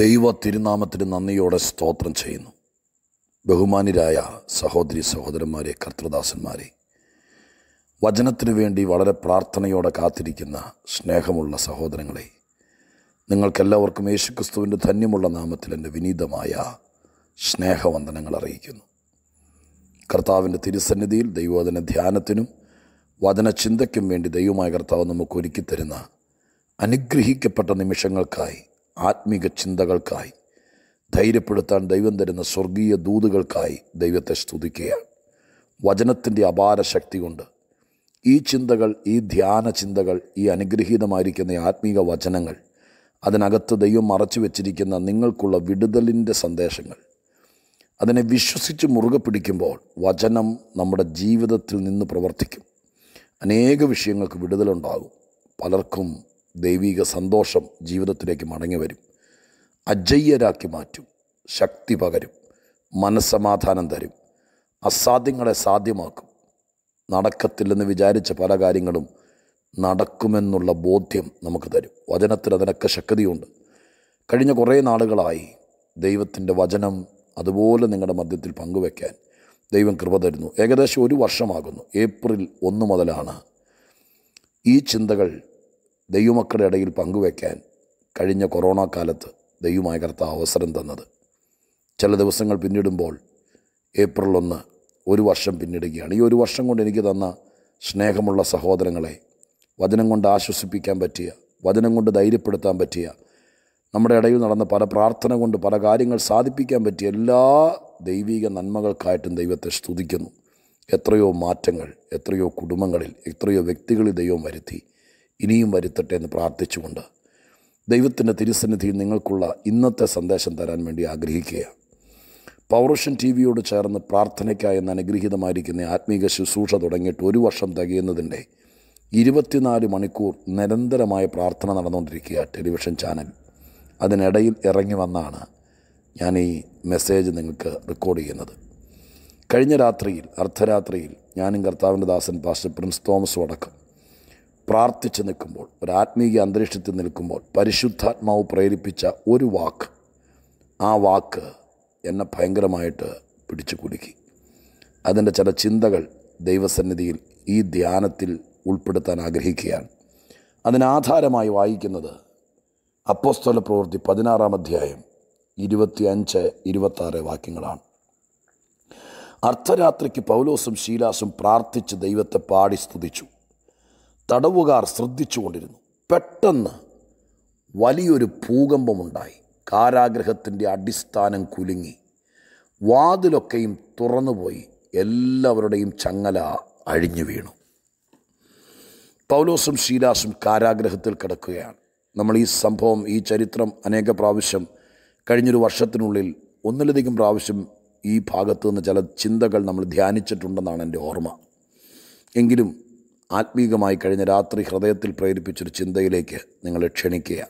ദൈവ തിരുനാമത്തിന് നന്ദിയോടെ സ്തോത്രം ചെയ്യുന്നു ബഹുമാനിരായ സഹോദരി സഹോദരന്മാരെ കർത്തൃദാസന്മാരെ വചനത്തിനു വേണ്ടി വളരെ പ്രാർത്ഥനയോടെ കാത്തിരിക്കുന്ന സ്നേഹമുള്ള സഹോദരങ്ങളെ നിങ്ങൾക്കെല്ലാവർക്കും യേശുക്രിസ്തുവിൻ്റെ ധന്യമുള്ള നാമത്തിൽ എൻ്റെ വിനീതമായ സ്നേഹവന്ദനങ്ങൾ അറിയിക്കുന്നു കർത്താവിൻ്റെ തിരുസന്നിധിയിൽ ദൈവവചന ധ്യാനത്തിനും വചനചിന്തയ്ക്കും വേണ്ടി ദൈവമായ കർത്താവ് നമുക്ക് ഒരുക്കിത്തരുന്ന അനുഗ്രഹിക്കപ്പെട്ട നിമിഷങ്ങൾക്കായി ആത്മീക ചിന്തകൾക്കായി ധൈര്യപ്പെടുത്താൻ ദൈവം തരുന്ന സ്വർഗീയ ദൂതുകൾക്കായി ദൈവത്തെ സ്തുതിക്കുക വചനത്തിൻ്റെ അപാര ശക്തി കൊണ്ട് ഈ ചിന്തകൾ ഈ ധ്യാന ചിന്തകൾ ഈ അനുഗ്രഹീതമായിരിക്കുന്ന ആത്മീക വചനങ്ങൾ അതിനകത്ത് ദൈവം മറച്ചു വച്ചിരിക്കുന്ന നിങ്ങൾക്കുള്ള വിടുതലിൻ്റെ സന്ദേശങ്ങൾ അതിനെ വിശ്വസിച്ച് മുറുകെ പിടിക്കുമ്പോൾ വചനം നമ്മുടെ ജീവിതത്തിൽ നിന്ന് പ്രവർത്തിക്കും അനേക വിഷയങ്ങൾക്ക് വിടുതലുണ്ടാകും പലർക്കും ദൈവിക സന്തോഷം ജീവിതത്തിലേക്ക് മടങ്ങി വരും അജയ്യരാക്കി മാറ്റും ശക്തി പകരും മനസ്സമാധാനം തരും അസാധ്യങ്ങളെ സാധ്യമാക്കും നടക്കത്തില്ലെന്ന് വിചാരിച്ച പല കാര്യങ്ങളും നടക്കുമെന്നുള്ള ബോധ്യം നമുക്ക് തരും വചനത്തിൽ അതിനൊക്കെ ശക്തിയുണ്ട് കഴിഞ്ഞ കുറേ നാളുകളായി ദൈവത്തിൻ്റെ വചനം അതുപോലെ നിങ്ങളുടെ മധ്യത്തിൽ പങ്കുവെക്കാൻ ദൈവം കൃപ തരുന്നു ഏകദേശം ഒരു വർഷമാകുന്നു ഏപ്രിൽ ഒന്ന് മുതലാണ് ഈ ചിന്തകൾ ദൈവമക്കളുടെ ഇടയിൽ പങ്കുവയ്ക്കാൻ കഴിഞ്ഞ കൊറോണ കാലത്ത് ദൈവമായ കർത്താവ് അവസരം തന്നത് ചില ദിവസങ്ങൾ പിന്നിടുമ്പോൾ ഏപ്രിൽ ഒന്ന് ഒരു വർഷം പിന്നിടുകയാണ് ഈ ഒരു വർഷം കൊണ്ട് എനിക്ക് തന്ന സ്നേഹമുള്ള സഹോദരങ്ങളെ വചനം കൊണ്ട് ആശ്വസിപ്പിക്കാൻ പറ്റിയ വചനം കൊണ്ട് ധൈര്യപ്പെടുത്താൻ പറ്റിയ നമ്മുടെ ഇടയിൽ നടന്ന പല പ്രാർത്ഥന കൊണ്ട് പല കാര്യങ്ങൾ സാധിപ്പിക്കാൻ പറ്റിയ എല്ലാ ദൈവിക നന്മകൾക്കായിട്ടും ദൈവത്തെ സ്തുതിക്കുന്നു എത്രയോ മാറ്റങ്ങൾ എത്രയോ കുടുംബങ്ങളിൽ എത്രയോ വ്യക്തികളിൽ ദൈവം വരുത്തി ഇനിയും വരുത്തട്ടെ എന്ന് പ്രാർത്ഥിച്ചുകൊണ്ട് ദൈവത്തിൻ്റെ തിരുസന്നിധിയിൽ നിങ്ങൾക്കുള്ള ഇന്നത്തെ സന്ദേശം തരാൻ വേണ്ടി ആഗ്രഹിക്കുകയാണ് പൗർഷൻ ടി വിയോട് ചേർന്ന് പ്രാർത്ഥനയ്ക്കായി എന്ന് അനുഗ്രഹീതമായിരിക്കുന്ന ആത്മീക ശുശ്രൂഷ തുടങ്ങിയിട്ട് ഒരു വർഷം തികയുന്നതിൻ്റെ ഇരുപത്തിനാല് മണിക്കൂർ നിരന്തരമായ പ്രാർത്ഥന നടന്നുകൊണ്ടിരിക്കുക ടെലിവിഷൻ ചാനൽ അതിനിടയിൽ ഇറങ്ങി വന്നാണ് ഞാൻ ഈ മെസ്സേജ് നിങ്ങൾക്ക് റെക്കോർഡ് ചെയ്യുന്നത് കഴിഞ്ഞ രാത്രിയിൽ അർദ്ധരാത്രിയിൽ ഞാനും കർത്താവിൻ്റെ ദാസൻ പാസ്റ്റർ പ്രിൻസ് തോമസും അടക്കം പ്രാർത്ഥിച്ച് നിൽക്കുമ്പോൾ ഒരു ആത്മീയ അന്തരീക്ഷത്തിൽ നിൽക്കുമ്പോൾ പരിശുദ്ധാത്മാവ് പ്രേരിപ്പിച്ച ഒരു വാക്ക് ആ വാക്ക് എന്നെ ഭയങ്കരമായിട്ട് പിടിച്ചു കുടുക്കി അതിൻ്റെ ചില ചിന്തകൾ ദൈവസന്നിധിയിൽ ഈ ധ്യാനത്തിൽ ഉൾപ്പെടുത്താൻ ആഗ്രഹിക്കുകയാണ് അതിനാധാരമായി വായിക്കുന്നത് അപ്പോസ്തല പ്രവൃത്തി പതിനാറാം അധ്യായം ഇരുപത്തിയഞ്ച് ഇരുപത്താറ് വാക്യങ്ങളാണ് അർദ്ധരാത്രിക്ക് പൗലോസും ശീലാസും പ്രാർത്ഥിച്ച് ദൈവത്തെ പാടി സ്തുതിച്ചു തടവുകാർ ശ്രദ്ധിച്ചുകൊണ്ടിരുന്നു പെട്ടെന്ന് വലിയൊരു ഭൂകമ്പമുണ്ടായി കാരാഗ്രഹത്തിൻ്റെ അടിസ്ഥാനം കുലുങ്ങി വാതിലൊക്കെയും തുറന്നുപോയി എല്ലാവരുടെയും ചങ്ങല അഴിഞ്ഞു വീണു പൗലോസും ശീലാസും കാരാഗ്രഹത്തിൽ കിടക്കുകയാണ് നമ്മൾ ഈ സംഭവം ഈ ചരിത്രം അനേക പ്രാവശ്യം കഴിഞ്ഞൊരു വർഷത്തിനുള്ളിൽ ഒന്നിലധികം പ്രാവശ്യം ഈ ഭാഗത്തു നിന്ന് ചില ചിന്തകൾ നമ്മൾ ധ്യാനിച്ചിട്ടുണ്ടെന്നാണ് എൻ്റെ ഓർമ്മ എങ്കിലും ആത്മീകമായി കഴിഞ്ഞ രാത്രി ഹൃദയത്തിൽ പ്രേരിപ്പിച്ചൊരു ചിന്തയിലേക്ക് നിങ്ങളെ ക്ഷണിക്കുക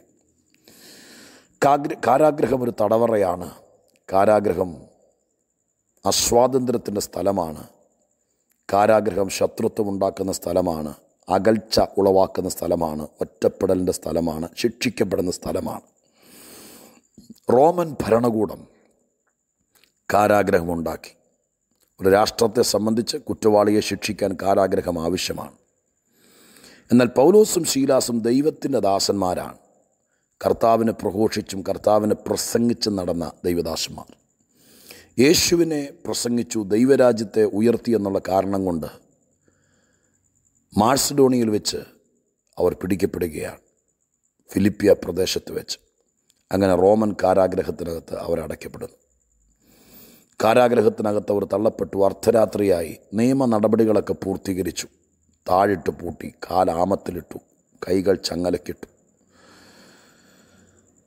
കാഗ്ര കാരാഗ്രഹം ഒരു തടവറയാണ് കാരാഗ്രഹം അസ്വാതന്ത്ര്യത്തിൻ്റെ സ്ഥലമാണ് കാരാഗ്രഹം ശത്രുത്വം ഉണ്ടാക്കുന്ന സ്ഥലമാണ് അകൽച്ച ഉളവാക്കുന്ന സ്ഥലമാണ് ഒറ്റപ്പെടലിൻ്റെ സ്ഥലമാണ് ശിക്ഷിക്കപ്പെടുന്ന സ്ഥലമാണ് റോമൻ ഭരണകൂടം കാരാഗ്രഹമുണ്ടാക്കി ഒരു രാഷ്ട്രത്തെ സംബന്ധിച്ച് കുറ്റവാളിയെ ശിക്ഷിക്കാൻ കാരാഗ്രഹം ആവശ്യമാണ് എന്നാൽ പൗലോസും ശീലാസും ദൈവത്തിൻ്റെ ദാസന്മാരാണ് കർത്താവിനെ പ്രഘോഷിച്ചും കർത്താവിനെ പ്രസംഗിച്ചും നടന്ന ദൈവദാസന്മാർ യേശുവിനെ പ്രസംഗിച്ചു ദൈവരാജ്യത്തെ ഉയർത്തി എന്നുള്ള കാരണം കൊണ്ട് മാഴ്സഡോണിയിൽ വെച്ച് അവർ പിടിക്കപ്പെടുകയാണ് ഫിലിപ്പിയ പ്രദേശത്ത് വെച്ച് അങ്ങനെ റോമൻ കാരാഗ്രഹത്തിനകത്ത് അവരടയ്ക്കപ്പെടുന്നു കാരാഗ്രഹത്തിനകത്ത് അവർ തള്ളപ്പെട്ടു അർദ്ധരാത്രിയായി നിയമ നടപടികളൊക്കെ പൂർത്തീകരിച്ചു താഴിട്ട് പൂട്ടി കാലാമത്തിലിട്ടു കൈകൾ ചങ്ങലക്കിട്ടു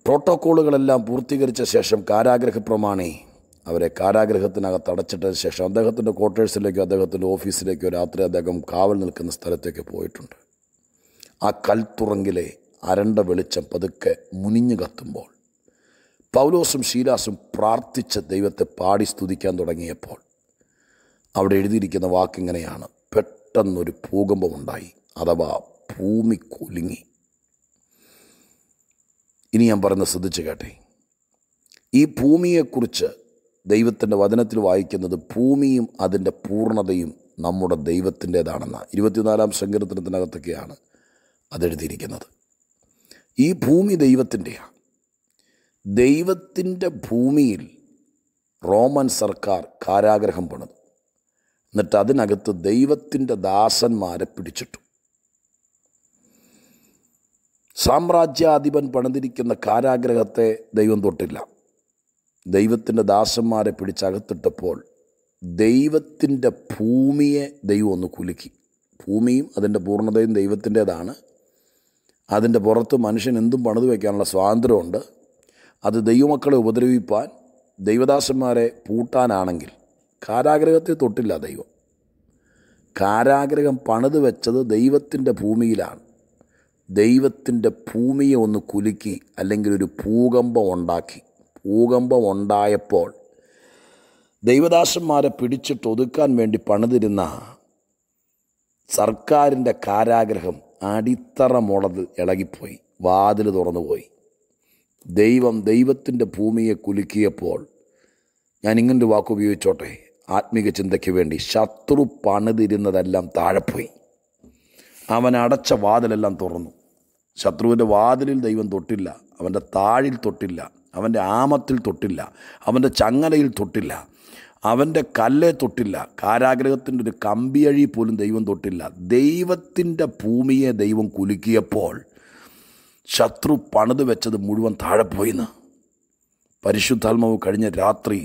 പ്രോട്ടോക്കോളുകളെല്ലാം പൂർത്തീകരിച്ച ശേഷം കാരാഗ്രഹ പ്രമാണി അവരെ കാരാഗ്രഹത്തിനകത്ത് അടച്ചിട്ടതിന് ശേഷം അദ്ദേഹത്തിൻ്റെ ക്വാർട്ടേഴ്സിലേക്കോ അദ്ദേഹത്തിൻ്റെ ഓഫീസിലേക്കോ രാത്രി അദ്ദേഹം കാവൽ നിൽക്കുന്ന സ്ഥലത്തേക്ക് പോയിട്ടുണ്ട് ആ കൽത്തുറങ്കിലെ അരണ്ട വെളിച്ചം പതുക്കെ മുനിഞ്ഞു കത്തുമ്പോൾ പൗലോസും ശീലാസും പ്രാർത്ഥിച്ച ദൈവത്തെ പാടി സ്തുതിക്കാൻ തുടങ്ങിയപ്പോൾ അവിടെ എഴുതിയിരിക്കുന്ന വാക്കിങ്ങനെയാണ് പെട്ടെന്നൊരു ഭൂകമ്പമുണ്ടായി അഥവാ ഭൂമി കുലുങ്ങി ഇനി ഞാൻ പറയുന്ന ശ്രദ്ധിച്ച് കേട്ടെ ഈ ഭൂമിയെക്കുറിച്ച് ദൈവത്തിൻ്റെ വചനത്തിൽ വായിക്കുന്നത് ഭൂമിയും അതിൻ്റെ പൂർണ്ണതയും നമ്മുടെ ദൈവത്തിൻ്റേതാണെന്ന ഇരുപത്തിനാലാം സങ്കീർത്തനത്തിനകത്തൊക്കെയാണ് അതെഴുതിയിരിക്കുന്നത് ഈ ഭൂമി ദൈവത്തിൻ്റെയാണ് ദൈവത്തിൻ്റെ ഭൂമിയിൽ റോമൻ സർക്കാർ കാരാഗ്രഹം പണിതു എന്നിട്ട് അതിനകത്ത് ദൈവത്തിൻ്റെ ദാസന്മാരെ പിടിച്ചിട്ടു സാമ്രാജ്യാധിപൻ പണിതിരിക്കുന്ന കാരാഗ്രഹത്തെ ദൈവം തൊട്ടില്ല ദൈവത്തിൻ്റെ ദാസന്മാരെ പിടിച്ചകത്തിട്ടപ്പോൾ ദൈവത്തിൻ്റെ ഭൂമിയെ ദൈവം ഒന്ന് കുലുക്കി ഭൂമിയും അതിൻ്റെ പൂർണ്ണതയും ദൈവത്തിൻ്റേതാണ് അതിൻ്റെ പുറത്ത് മനുഷ്യൻ എന്തും പണിതു വയ്ക്കാനുള്ള സ്വാതന്ത്ര്യമുണ്ട് അത് ദൈവമക്കളെ ഉപദ്രവിപ്പാൻ ദൈവദാസന്മാരെ പൂട്ടാനാണെങ്കിൽ കാരാഗ്രഹത്തെ തൊട്ടില്ല ദൈവം കാരാഗ്രഹം പണിത് വെച്ചത് ദൈവത്തിൻ്റെ ഭൂമിയിലാണ് ദൈവത്തിൻ്റെ ഭൂമിയെ ഒന്ന് കുലുക്കി അല്ലെങ്കിൽ ഒരു ഭൂകമ്പം ഉണ്ടാക്കി ഭൂകമ്പം ഉണ്ടായപ്പോൾ ദൈവദാസന്മാരെ പിടിച്ചിട്ട് ഒതുക്കാൻ വേണ്ടി പണിതിരുന്ന സർക്കാരിൻ്റെ കാരാഗ്രഹം അടിത്തറ മുളത് ഇളകിപ്പോയി വാതിൽ തുറന്നുപോയി ദൈവം ദൈവത്തിൻ്റെ ഭൂമിയെ കുലുക്കിയപ്പോൾ ഞാൻ ഇങ്ങനൊരു വാക്ക് ആത്മീക ചിന്തയ്ക്ക് വേണ്ടി ശത്രു പണിതിരുന്നതെല്ലാം താഴെപ്പോയി അവൻ അടച്ച വാതിലെല്ലാം തുറന്നു ശത്രുവിൻ്റെ വാതിലിൽ ദൈവം തൊട്ടില്ല അവൻ്റെ താഴിൽ തൊട്ടില്ല അവൻ്റെ ആമത്തിൽ തൊട്ടില്ല അവൻ്റെ ചങ്ങലയിൽ തൊട്ടില്ല അവൻ്റെ കല്ലേ തൊട്ടില്ല കാരാഗ്രഹത്തിൻ്റെ ഒരു കമ്പിയഴി പോലും ദൈവം തൊട്ടില്ല ദൈവത്തിൻ്റെ ഭൂമിയെ ദൈവം കുലുക്കിയപ്പോൾ ശത്രു പണിത് വെച്ചത് മുഴുവൻ താഴെപ്പോയിന്ന് പരിശുദ്ധാത്മാവ് കഴിഞ്ഞ രാത്രി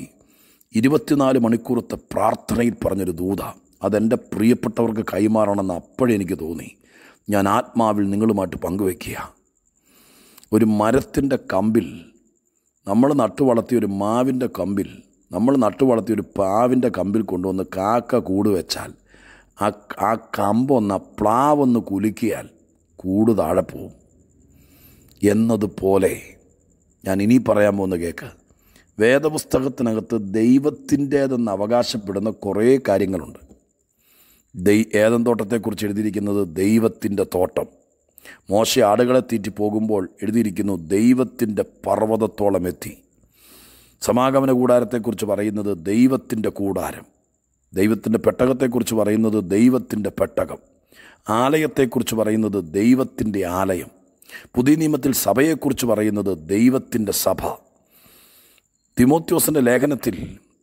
ഇരുപത്തിനാല് മണിക്കൂറത്തെ പ്രാർത്ഥനയിൽ പറഞ്ഞൊരു ദൂത അതെൻ്റെ പ്രിയപ്പെട്ടവർക്ക് കൈമാറണമെന്ന് അപ്പോഴേ എനിക്ക് തോന്നി ഞാൻ ആത്മാവിൽ നിങ്ങളുമായിട്ട് പങ്കുവെക്കുക ഒരു മരത്തിൻ്റെ കമ്പിൽ നമ്മൾ നട്ടു വളർത്തിയ ഒരു മാവിൻ്റെ കമ്പിൽ നമ്മൾ നട്ടു വളർത്തിയ ഒരു പാവിൻ്റെ കമ്പിൽ കൊണ്ടുവന്ന് കാക്ക കൂട് വെച്ചാൽ ആ ആ കമ്പൊന്ന് ആ പ്ലാവൊന്ന് കുലുക്കിയാൽ കൂട് താഴെ പോവും എന്നതുപോലെ ഞാൻ ഇനി പറയാൻ പോകുന്ന കേക്ക് വേദപുസ്തകത്തിനകത്ത് ദൈവത്തിൻ്റേതെന്ന് അവകാശപ്പെടുന്ന കുറേ കാര്യങ്ങളുണ്ട് ദൈ ഏതൻ തോട്ടത്തെക്കുറിച്ച് എഴുതിയിരിക്കുന്നത് ദൈവത്തിൻ്റെ തോട്ടം മോശ ആടുകളെ തീറ്റി പോകുമ്പോൾ എഴുതിയിരിക്കുന്നു ദൈവത്തിൻ്റെ പർവ്വതത്തോളം എത്തി സമാഗമന കൂടാരത്തെക്കുറിച്ച് പറയുന്നത് ദൈവത്തിൻ്റെ കൂടാരം ദൈവത്തിൻ്റെ പെട്ടകത്തെക്കുറിച്ച് പറയുന്നത് ദൈവത്തിൻ്റെ പെട്ടകം ആലയത്തെക്കുറിച്ച് പറയുന്നത് ദൈവത്തിൻ്റെ ആലയം പുതിയ നിയമത്തിൽ സഭയെക്കുറിച്ച് പറയുന്നത് ദൈവത്തിൻ്റെ സഭ തിമോത്യോസിൻ്റെ ലേഖനത്തിൽ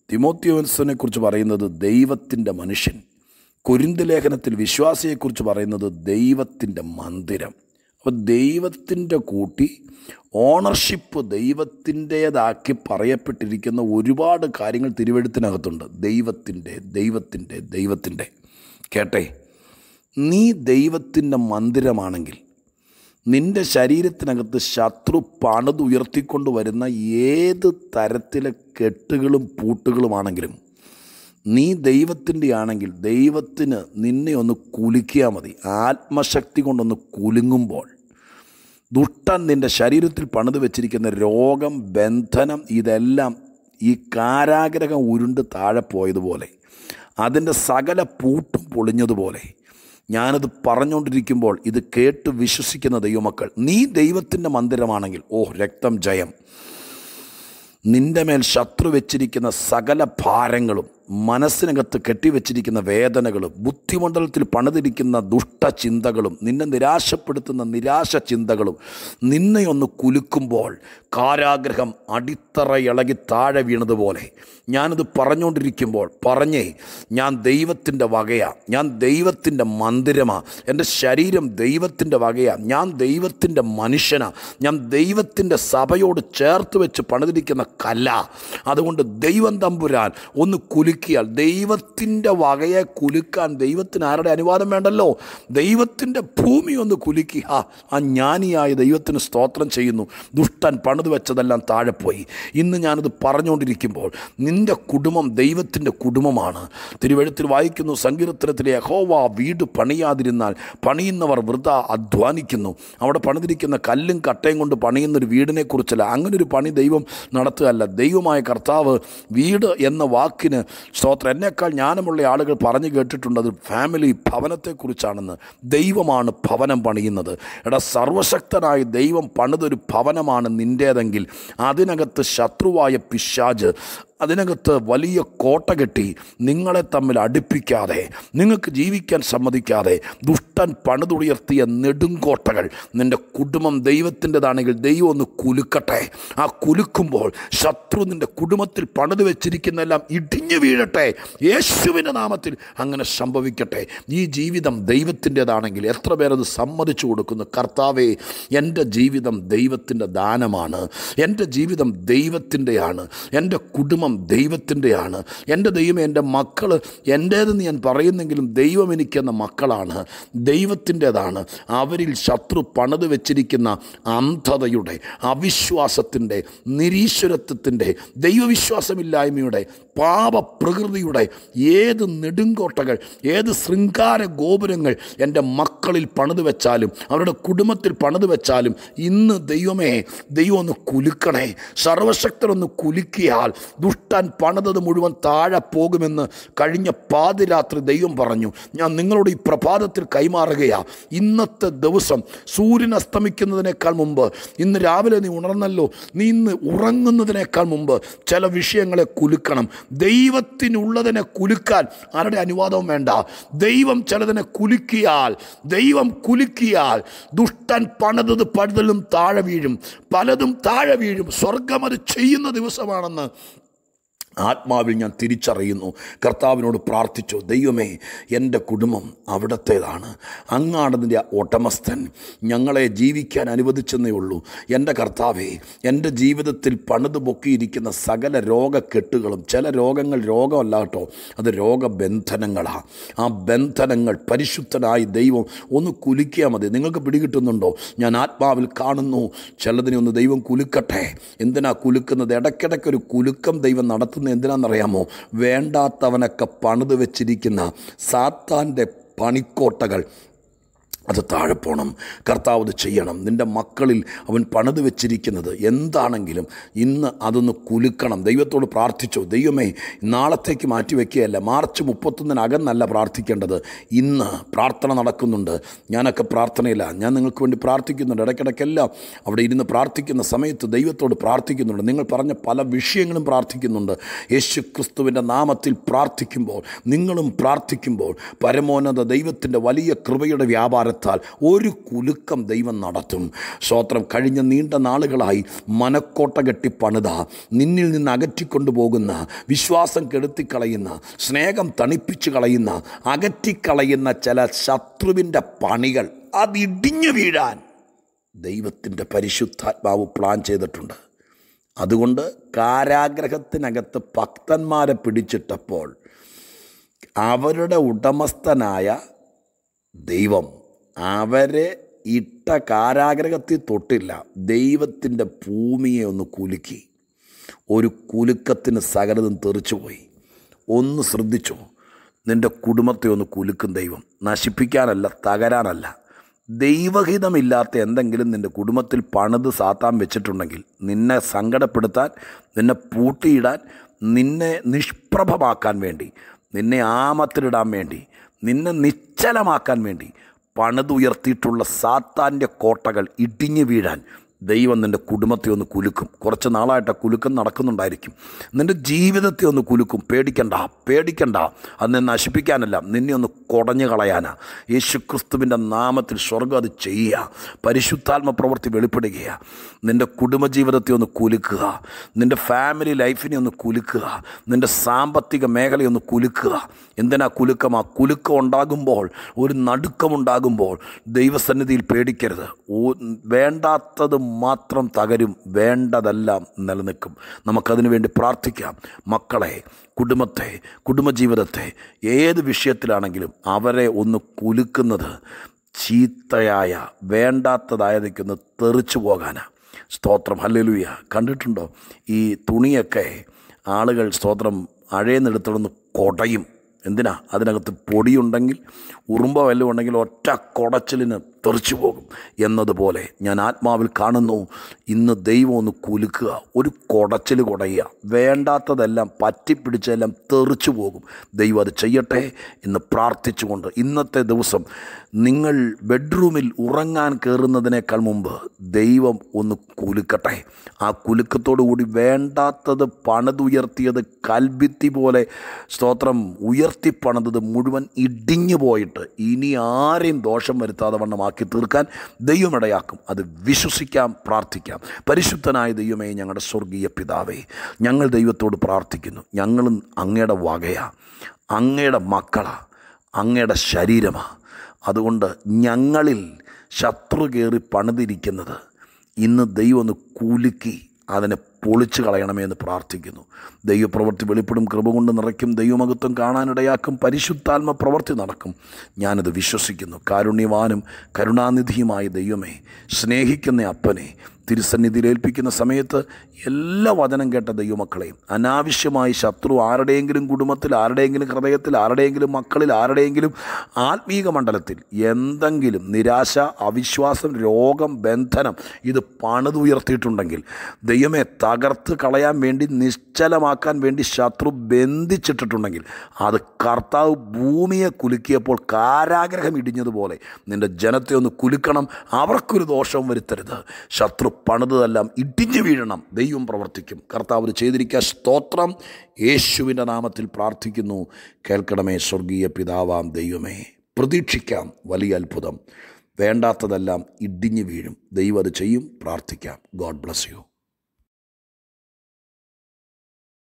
തിമോത്യോസിനെ കുറിച്ച് പറയുന്നത് ദൈവത്തിൻ്റെ മനുഷ്യൻ കുരിന്ത് ലേഖനത്തിൽ വിശ്വാസിയെക്കുറിച്ച് പറയുന്നത് ദൈവത്തിൻ്റെ മന്ദിരം അപ്പോൾ ദൈവത്തിൻ്റെ കൂട്ടി ഓണർഷിപ്പ് ദൈവത്തിൻ്റേതാക്കി പറയപ്പെട്ടിരിക്കുന്ന ഒരുപാട് കാര്യങ്ങൾ തിരുവെഴുത്തിനകത്തുണ്ട് ദൈവത്തിൻ്റെ ദൈവത്തിൻ്റെ ദൈവത്തിൻ്റെ കേട്ടെ നീ ദൈവത്തിൻ്റെ മന്ദിരമാണെങ്കിൽ നിൻ്റെ ശരീരത്തിനകത്ത് ശത്രു പണിതുയർത്തിക്കൊണ്ട് വരുന്ന ഏത് തരത്തിലെ കെട്ടുകളും പൂട്ടുകളുമാണെങ്കിലും നീ ദൈവത്തിൻ്റെ ആണെങ്കിൽ ദൈവത്തിന് നിന്നെ ഒന്ന് കുലിക്കിയാൽ മതി ആത്മശക്തി കൊണ്ടൊന്ന് കുലുങ്ങുമ്പോൾ ദുഷ്ടൻ നിൻ്റെ ശരീരത്തിൽ പണിത് വെച്ചിരിക്കുന്ന രോഗം ബന്ധനം ഇതെല്ലാം ഈ കാരാഗ്രഹം ഉരുണ്ട് താഴെ പോയതുപോലെ അതിൻ്റെ സകല പൂട്ടും പൊളിഞ്ഞതുപോലെ ഞാനത് പറഞ്ഞുകൊണ്ടിരിക്കുമ്പോൾ ഇത് കേട്ട് വിശ്വസിക്കുന്ന ദൈവമക്കൾ നീ ദൈവത്തിൻ്റെ മന്ദിരമാണെങ്കിൽ ഓ രക്തം ജയം നിൻ്റെ മേൽ ശത്രു വെച്ചിരിക്കുന്ന സകല ഭാരങ്ങളും മനസ്സിനകത്ത് കെട്ടിവെച്ചിരിക്കുന്ന വേദനകളും ബുദ്ധിമണ്ഡലത്തിൽ പണിതിരിക്കുന്ന ദുഷ്ടചിന്തകളും നിന്നെ നിരാശപ്പെടുത്തുന്ന നിരാശ ചിന്തകളും നിന്നെ ഒന്ന് കുലുക്കുമ്പോൾ കാരാഗ്രഹം അടിത്തറ ഇളകി താഴെ വീണതുപോലെ ഞാനത് പറഞ്ഞുകൊണ്ടിരിക്കുമ്പോൾ പറഞ്ഞേ ഞാൻ ദൈവത്തിൻ്റെ വകയാണ് ഞാൻ ദൈവത്തിൻ്റെ മന്ദിരമാണ് എൻ്റെ ശരീരം ദൈവത്തിൻ്റെ വകയാണ് ഞാൻ ദൈവത്തിൻ്റെ മനുഷ്യനാണ് ഞാൻ ദൈവത്തിൻ്റെ സഭയോട് ചേർത്ത് വെച്ച് പണിതിരിക്കുന്ന കല്ല അതുകൊണ്ട് ദൈവം തമ്പുരാൻ ഒന്ന് കുലി കുലുക്കിയാൽ ദൈവത്തിൻ്റെ വകയെ കുലുക്കാൻ ദൈവത്തിന് ആരുടെ അനുവാദം വേണ്ടല്ലോ ദൈവത്തിൻ്റെ ഭൂമി ഒന്ന് കുലുക്കി ആ ആ ജ്ഞാനിയായ ദൈവത്തിന് സ്തോത്രം ചെയ്യുന്നു ദുഷ്ടൻ പണിത് വെച്ചതെല്ലാം താഴെപ്പോയി ഇന്ന് ഞാനത് പറഞ്ഞുകൊണ്ടിരിക്കുമ്പോൾ നിൻ്റെ കുടുംബം ദൈവത്തിൻ്റെ കുടുംബമാണ് തിരുവഴുത്തിൽ വായിക്കുന്നു സങ്കീർത്തനത്തിലെ യഹോവ വീട് പണിയാതിരുന്നാൽ പണിയുന്നവർ വൃത അധ്വാനിക്കുന്നു അവിടെ പണിതിരിക്കുന്ന കല്ലും കട്ടയും കൊണ്ട് പണിയുന്ന ഒരു കുറിച്ചല്ല അങ്ങനൊരു പണി ദൈവം നടത്തുകയല്ല ദൈവമായ കർത്താവ് വീട് എന്ന വാക്കിന് സ്തോത്രം എന്നേക്കാൾ ജ്ഞാനമുള്ള ആളുകൾ പറഞ്ഞു കേട്ടിട്ടുണ്ട് അത് ഫാമിലി ഭവനത്തെക്കുറിച്ചാണെന്ന് ദൈവമാണ് ഭവനം പണിയുന്നത് എടാ സർവശക്തനായ ദൈവം പണിതൊരു ഭവനമാണ് നിൻ്റേതെങ്കിൽ അതിനകത്ത് ശത്രുവായ പിശാജ് അതിനകത്ത് വലിയ കോട്ട കെട്ടി നിങ്ങളെ തമ്മിൽ അടുപ്പിക്കാതെ നിങ്ങൾക്ക് ജീവിക്കാൻ സമ്മതിക്കാതെ ദുഷ്ടൻ പണിതുയർത്തിയ നെടുങ്കോട്ടകൾ നിൻ്റെ കുടുംബം ദൈവത്തിൻ്റെതാണെങ്കിൽ ദൈവം ഒന്ന് കുലുക്കട്ടെ ആ കുലുക്കുമ്പോൾ ശത്രു നിൻ്റെ കുടുംബത്തിൽ പണിത് വെച്ചിരിക്കുന്നതെല്ലാം ഇടിഞ്ഞു വീഴട്ടെ യേശുവിൻ്റെ നാമത്തിൽ അങ്ങനെ സംഭവിക്കട്ടെ ഈ ജീവിതം ദൈവത്തിൻ്റെതാണെങ്കിൽ എത്ര പേരത് സമ്മതിച്ചു കൊടുക്കുന്നു കർത്താവേ എൻ്റെ ജീവിതം ദൈവത്തിൻ്റെ ദാനമാണ് എൻ്റെ ജീവിതം ദൈവത്തിൻ്റെയാണ് എൻ്റെ കുടുംബം നാമം ദൈവത്തിൻ്റെയാണ് എൻ്റെ ദൈവം എൻ്റെ മക്കൾ എൻ്റേതെന്ന് ഞാൻ പറയുന്നെങ്കിലും ദൈവം എനിക്കെന്ന മക്കളാണ് ദൈവത്തിൻ്റെതാണ് അവരിൽ ശത്രു പണിത് വെച്ചിരിക്കുന്ന അന്ധതയുടെ അവിശ്വാസത്തിൻ്റെ നിരീശ്വരത്വത്തിൻ്റെ ദൈവവിശ്വാസമില്ലായ്മയുടെ പാപപ്രകൃതിയുടെ ഏത് നെടുങ്കോട്ടകൾ ഏത് ശൃംഗാര ഗോപുരങ്ങൾ എൻ്റെ മക്കളിൽ പണിത് വെച്ചാലും അവരുടെ കുടുംബത്തിൽ പണിത് വെച്ചാലും ഇന്ന് ദൈവമേ ദൈവം ഒന്ന് കുലുക്കണേ സർവശക്തരൊന്ന് കുലുക്കിയാൽ ദുഷ് കുട്ടൻ പണിതത് മുഴുവൻ താഴെ പോകുമെന്ന് കഴിഞ്ഞ പാതിരാത്രി ദൈവം പറഞ്ഞു ഞാൻ നിങ്ങളോട് ഈ പ്രഭാതത്തിൽ കൈമാറുകയാണ് ഇന്നത്തെ ദിവസം സൂര്യൻ അസ്തമിക്കുന്നതിനേക്കാൾ മുമ്പ് ഇന്ന് രാവിലെ നീ ഉണർന്നല്ലോ നീ ഇന്ന് ഉറങ്ങുന്നതിനേക്കാൾ മുമ്പ് ചില വിഷയങ്ങളെ കുലുക്കണം ദൈവത്തിനുള്ളതിനെ കുലുക്കാൻ ആരുടെ അനുവാദവും വേണ്ട ദൈവം ചിലതിനെ കുലുക്കിയാൽ ദൈവം കുലുക്കിയാൽ ദുഷ്ടൻ പണിതത് പഴുതലും താഴെ വീഴും പലതും താഴെ വീഴും സ്വർഗം അത് ചെയ്യുന്ന ദിവസമാണെന്ന് ആത്മാവിൽ ഞാൻ തിരിച്ചറിയുന്നു കർത്താവിനോട് പ്രാർത്ഥിച്ചു ദൈവമേ എൻ്റെ കുടുംബം അവിടത്തേതാണ് അങ്ങാണതിൻ്റെ ഉടമസ്ഥൻ ഞങ്ങളെ ജീവിക്കാൻ അനുവദിച്ചെന്നേ ഉള്ളൂ എൻ്റെ കർത്താവേ എൻ്റെ ജീവിതത്തിൽ പണിത് പൊക്കിയിരിക്കുന്ന സകല രോഗക്കെട്ടുകളും ചില രോഗങ്ങൾ രോഗമല്ല കേട്ടോ അത് രോഗബന്ധനങ്ങളാണ് ആ ബന്ധനങ്ങൾ പരിശുദ്ധനായി ദൈവം ഒന്ന് കുലുക്കിയാൽ മതി നിങ്ങൾക്ക് പിടികിട്ടുന്നുണ്ടോ ഞാൻ ആത്മാവിൽ കാണുന്നു ചിലതിനെ ഒന്ന് ദൈവം കുലുക്കട്ടെ എന്തിനാ കുലുക്കുന്നത് ഇടയ്ക്കിടയ്ക്കൊരു കുലുക്കം ദൈവം നടത്തുന്ന ചെയ്യുന്നത് എന്തിനാണെന്നറിയാമോ വേണ്ടാത്തവനൊക്കെ പണിത് വെച്ചിരിക്കുന്ന സാത്താൻ്റെ പണിക്കോട്ടകൾ അത് താഴെ പോകണം കർത്താവ് അത് ചെയ്യണം നിൻ്റെ മക്കളിൽ അവൻ പണിത് വെച്ചിരിക്കുന്നത് എന്താണെങ്കിലും ഇന്ന് അതൊന്ന് കുലുക്കണം ദൈവത്തോട് പ്രാർത്ഥിച്ചു ദൈവമേ നാളത്തേക്ക് മാറ്റിവെക്കുകയല്ല മാർച്ച് മുപ്പത്തൊന്നിനകന്നല്ല പ്രാർത്ഥിക്കേണ്ടത് ഇന്ന് പ്രാർത്ഥന നടക്കുന്നുണ്ട് ഞാനൊക്കെ പ്രാർത്ഥനയില്ല ഞാൻ നിങ്ങൾക്ക് വേണ്ടി പ്രാർത്ഥിക്കുന്നുണ്ട് ഇടയ്ക്കിടയ്ക്കെല്ലാം അവിടെ ഇരുന്ന് പ്രാർത്ഥിക്കുന്ന സമയത്ത് ദൈവത്തോട് പ്രാർത്ഥിക്കുന്നുണ്ട് നിങ്ങൾ പറഞ്ഞ പല വിഷയങ്ങളും പ്രാർത്ഥിക്കുന്നുണ്ട് യേശു ക്രിസ്തുവിൻ്റെ നാമത്തിൽ പ്രാർത്ഥിക്കുമ്പോൾ നിങ്ങളും പ്രാർത്ഥിക്കുമ്പോൾ പരമോന്നത ദൈവത്തിൻ്റെ വലിയ കൃപയുടെ വ്യാപാരത്തിൽ ജ്ഞാനത്താൽ ഒരു കുലുക്കം ദൈവം നടത്തും സ്തോത്രം കഴിഞ്ഞ നീണ്ട നാളുകളായി മനക്കോട്ട കെട്ടി പണിത നിന്നിൽ നിന്ന് അകറ്റിക്കൊണ്ടുപോകുന്ന വിശ്വാസം കെടുത്തിക്കളയുന്ന സ്നേഹം തണിപ്പിച്ചു കളയുന്ന അകറ്റിക്കളയുന്ന ചില ശത്രുവിൻ്റെ പണികൾ അതിടിഞ്ഞു വീഴാൻ ദൈവത്തിൻ്റെ പരിശുദ്ധാത്മാവ് പ്ലാൻ ചെയ്തിട്ടുണ്ട് അതുകൊണ്ട് കാരാഗ്രഹത്തിനകത്ത് ഭക്തന്മാരെ പിടിച്ചിട്ടപ്പോൾ അവരുടെ ഉടമസ്ഥനായ ദൈവം അവരെ ഇട്ട കാരാഗ്രഹത്തിൽ തൊട്ടില്ല ദൈവത്തിൻ്റെ ഭൂമിയെ ഒന്ന് കുലുക്കി ഒരു കുലുക്കത്തിന് സകലതും തെറിച്ചുപോയി ഒന്ന് ശ്രദ്ധിച്ചു നിൻ്റെ കുടുംബത്തെ ഒന്ന് കുലുക്കും ദൈവം നശിപ്പിക്കാനല്ല തകരാനല്ല ദൈവഹിതമില്ലാത്ത എന്തെങ്കിലും നിൻ്റെ കുടുംബത്തിൽ പണിത് സാത്താൻ വെച്ചിട്ടുണ്ടെങ്കിൽ നിന്നെ സങ്കടപ്പെടുത്താൻ നിന്നെ പൂട്ടിയിടാൻ നിന്നെ നിഷ്പ്രഭമാക്കാൻ വേണ്ടി നിന്നെ ആമത്തിലിടാൻ വേണ്ടി നിന്നെ നിശ്ചലമാക്കാൻ വേണ്ടി പണിതുയർത്തിയിട്ടുള്ള സാത്താൻ്റെ കോട്ടകൾ ഇടിഞ്ഞു വീഴാൻ ദൈവം നിൻ്റെ കുടുംബത്തെ ഒന്ന് കുലുക്കും കുറച്ച് നാളായിട്ട് ആ കുലുക്കം നടക്കുന്നുണ്ടായിരിക്കും നിൻ്റെ ജീവിതത്തെ ഒന്ന് കുലുക്കും പേടിക്കണ്ട പേടിക്കണ്ട അതിനെ നശിപ്പിക്കാനല്ല നിന്നെ ഒന്ന് കുടഞ്ഞു കളയാനാ യേശു ക്രിസ്തുവിൻ്റെ നാമത്തിൽ സ്വർഗം അത് ചെയ്യുക പരിശുദ്ധാത്മ പ്രവൃത്തി വെളിപ്പെടുകയാണ് നിൻ്റെ കുടുംബജീവിതത്തെ ഒന്ന് കുലുക്കുക നിൻ്റെ ഫാമിലി ലൈഫിനെ ഒന്ന് കുലുക്കുക നിൻ്റെ സാമ്പത്തിക മേഖലയെ ഒന്ന് കുലുക്കുക എന്തിനാ കുലുക്കം ആ കുലുക്കം ഉണ്ടാകുമ്പോൾ ഒരു നടുക്കമുണ്ടാകുമ്പോൾ ദൈവസന്നിധിയിൽ പേടിക്കരുത് വേണ്ടാത്തത് മാത്രം തകരും വേണ്ടതെല്ലാം നിലനിൽക്കും നമുക്കതിനു വേണ്ടി പ്രാർത്ഥിക്കാം മക്കളെ കുടുംബത്തെ കുടുംബജീവിതത്തെ ഏത് വിഷയത്തിലാണെങ്കിലും അവരെ ഒന്ന് കുലുക്കുന്നത് ചീത്തയായ വേണ്ടാത്തതായിരിക്കുന്ന തെറിച്ചു പോകാനാണ് സ്തോത്രം ഹല്ലലുയ കണ്ടിട്ടുണ്ടോ ഈ തുണിയൊക്കെ ആളുകൾ സ്തോത്രം അഴയെന്നെടുത്തോളന്ന് കൊടയും എന്തിനാ അതിനകത്ത് പൊടിയുണ്ടെങ്കിൽ ഉറുമ്പ വല്ലതും ഉണ്ടെങ്കിൽ ഒറ്റ കൊടച്ചിലിന് തെറിച്ചു പോകും എന്നതുപോലെ ഞാൻ ആത്മാവിൽ കാണുന്നു ഇന്ന് ദൈവം ഒന്ന് കുലുക്കുക ഒരു കുടച്ചിൽ കുടയുക വേണ്ടാത്തതെല്ലാം പറ്റിപ്പിടിച്ചതെല്ലാം തെറിച്ചു പോകും ദൈവം അത് ചെയ്യട്ടെ എന്ന് പ്രാർത്ഥിച്ചുകൊണ്ട് ഇന്നത്തെ ദിവസം നിങ്ങൾ ബെഡ്റൂമിൽ ഉറങ്ങാൻ കയറുന്നതിനേക്കാൾ മുമ്പ് ദൈവം ഒന്ന് കുലുക്കട്ടെ ആ കുലുക്കത്തോടുകൂടി കൂടി വേണ്ടാത്തത് പണിതുയർത്തിയത് കൽഭിത്തി പോലെ സ്തോത്രം ഉയർത്തി പണിതത് മുഴുവൻ ഇടിഞ്ഞു പോയിട്ട് ഇനി ആരെയും ദോഷം വരുത്താതെ വണ്ണം പൂർണ്ണമാക്കി തീർക്കാൻ ദൈവമിടയാക്കും അത് വിശ്വസിക്കാം പ്രാർത്ഥിക്കാം പരിശുദ്ധനായ ദൈവമേ ഞങ്ങളുടെ സ്വർഗീയ പിതാവേ ഞങ്ങൾ ദൈവത്തോട് പ്രാർത്ഥിക്കുന്നു ഞങ്ങളും അങ്ങയുടെ വകയാ അങ്ങയുടെ മക്കളാ അങ്ങയുടെ ശരീരമാ അതുകൊണ്ട് ഞങ്ങളിൽ ശത്രു കയറി പണിതിരിക്കുന്നത് ഇന്ന് ദൈവം ഒന്ന് കുലുക്കി അതിനെ പൊളിച്ചു കളയണമേ എന്ന് പ്രാർത്ഥിക്കുന്നു ദൈവപ്രവൃത്തി വെളിപ്പെടും കൃപ കൊണ്ട് നിറയ്ക്കും ദൈവമഹത്വം കാണാനിടയാക്കും പരിശുദ്ധാത്മ പ്രവൃത്തി നടക്കും ഞാനത് വിശ്വസിക്കുന്നു കാരുണ്യവാനും കരുണാനിധിയുമായ ദൈവമേ സ്നേഹിക്കുന്ന അപ്പനെ തിരുസന്നിധിയിൽ ഏൽപ്പിക്കുന്ന സമയത്ത് എല്ലാ വചനം കേട്ട ദൈവമക്കളെയും അനാവശ്യമായി ശത്രു ആരുടെയെങ്കിലും കുടുംബത്തിൽ ആരുടെയെങ്കിലും ഹൃദയത്തിൽ ആരുടെയെങ്കിലും മക്കളിൽ ആരുടെയെങ്കിലും ആത്മീക മണ്ഡലത്തിൽ എന്തെങ്കിലും നിരാശ അവിശ്വാസം രോഗം ബന്ധനം ഇത് പണിതുയർത്തിയിട്ടുണ്ടെങ്കിൽ ദൈവമേ തകർത്ത് കളയാൻ വേണ്ടി നിശ്ചലമാക്കാൻ വേണ്ടി ശത്രു ബന്ധിച്ചിട്ടിട്ടുണ്ടെങ്കിൽ അത് കർത്താവ് ഭൂമിയെ കുലുക്കിയപ്പോൾ കാരാഗ്രഹം ഇടിഞ്ഞതുപോലെ നിൻ്റെ ജനത്തെ ഒന്ന് കുലുക്കണം അവർക്കൊരു ദോഷവും വരുത്തരുത് ശത്രു പണിതതെല്ലാം ഇടിഞ്ഞു വീഴണം ദൈവം പ്രവർത്തിക്കും കർത്താവ് അത് ചെയ്തിരിക്കുക സ്തോത്രം യേശുവിൻ്റെ നാമത്തിൽ പ്രാർത്ഥിക്കുന്നു കേൾക്കണമേ സ്വർഗീയ പിതാവാം ദൈവമേ പ്രതീക്ഷിക്കാം വലിയ അത്ഭുതം വേണ്ടാത്തതെല്ലാം ഇടിഞ്ഞു വീഴും ദൈവം അത് ചെയ്യും പ്രാർത്ഥിക്കാം ഗോഡ് ബ്ലസ് യു